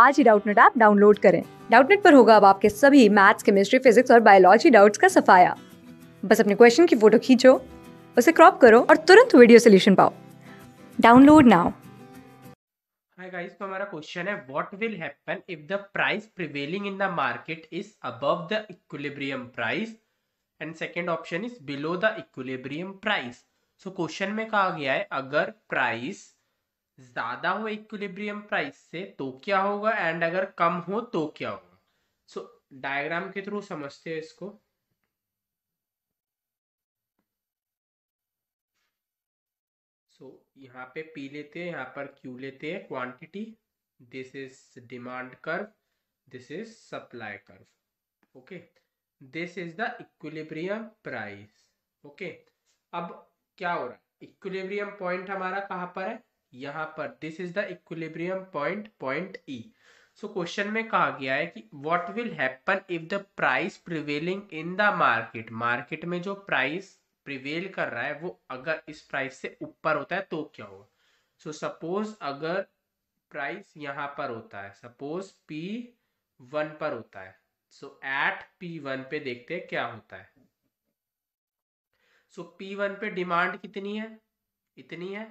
आज ही Doubtnet app download करें डाउटनेट पर होगा अब आपके सभी मैथ्स केमिस्ट्री फिजिक्स और बायोलॉजी डाउट्स का सफाया बस अपने क्वेश्चन की फोटो खींचो उसे क्रॉप करो और तुरंत वीडियो सोल्यूशन पाओ डाउनलोड नाउ हाय गाइस तो हमारा क्वेश्चन है what will happen if the price prevailing in the market is above the equilibrium price and second option is below the equilibrium price so question में कहा गया है अगर price ज़्यादा हो इक्विलिब्रियम प्राइस से तो क्या होगा एंड अगर कम हो तो क्या होगा सो डायग्राम के थ्रू समझते हैं इसको सो so, यहाँ पे पी लेते हैं यहाँ पर क्यू लेते हैं quantity this is demand curve this is supply curve okay this is the equilibrium price okay अब क्या हो रहा है इक्विलिब्रियम पॉइंट हमारा कहाँ पर है यहाँ पर this is the equilibrium point point E so question में कहा गया है कि what will happen if the price prevailing in the market market में जो प्राइस प्रिवेल कर रहा है वो अगर इस प्राइस से ऊपर होता है तो क्या होगा सो सपोज अगर प्राइस यहाँ पर होता है सपोज पी वन पर होता है सो एट पी वन पे देखते हैं क्या होता है सो पी वन पे डिमांड कितनी है इतनी है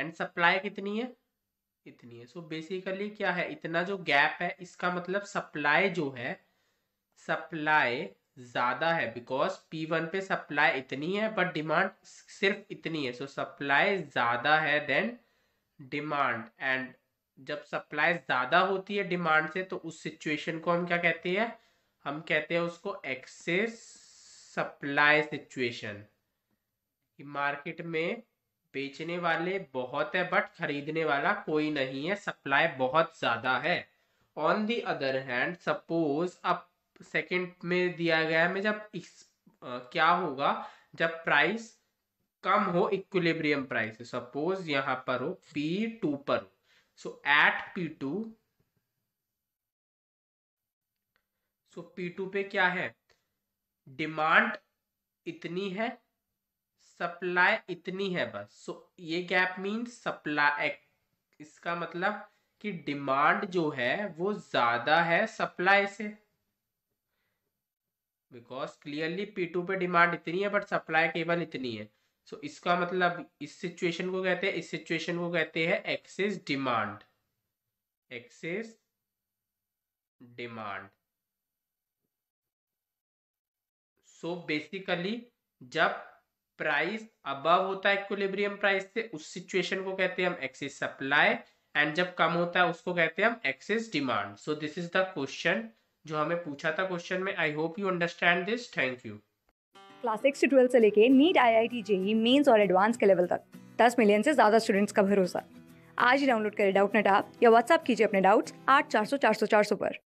एंड सप्लाई कितनी है इतनी है सो so बेसिकली क्या है इतना जो गैप है इसका मतलब सप्लाई जो है सप्लाई ज्यादा है बिकॉज पी वन पे सप्लाई इतनी है बट डिमांड सिर्फ इतनी है सो सप्लाई ज्यादा है देन डिमांड एंड जब सप्लाई ज्यादा होती है डिमांड से तो उस सिचुएशन को हम क्या कहते हैं हम कहते हैं उसको एक्सेस सप्लाई सिचुएशन कि मार्केट में बेचने वाले बहुत है बट खरीदने वाला कोई नहीं है सप्लाई बहुत ज्यादा है on the other hand suppose अब सेकेंड में दिया गया है मैं जब इस, आ, क्या होगा जब प्राइस कम हो इक्विलिब्रियम प्राइस सपोज यहां पर हो पी टू पर हो so at P two so P two पे क्या है डिमांड इतनी है सप्लाई इतनी है बस सो so, ये गैप मीन सप्लाई इसका मतलब कि डिमांड जो है वो ज्यादा है सप्लाई से बिकॉज क्लियरली पी टू पे डिमांड इतनी है बट सप्लाई केवल इतनी है सो so, इसका मतलब इस सिचुएशन को कहते हैं इस सिचुएशन को कहते हैं excess demand excess demand so basically जब प्राइस अबव होता है इक्वलिब्रियम प्राइस से उस सिचुएशन को कहते हैं हम एक्सिस सप्लाई एंड जब कम होता है उसको कहते हैं हम excess demand so this is the question जो हमें पूछा था क्वेश्चन में I hope you understand this thank you class six से ट्वेल्थ से लेके NEET I I T JEE Mains और एडवांस के लेवल तक दस मिलियन से ज़्यादा स्टूडेंट्स का भरोसा आज ही डाउनलोड करें डाउट नेट आप या व्हाट्सअप कीजिए अपने डाउट्स आठ चार सौ चार सौ चार सौ पर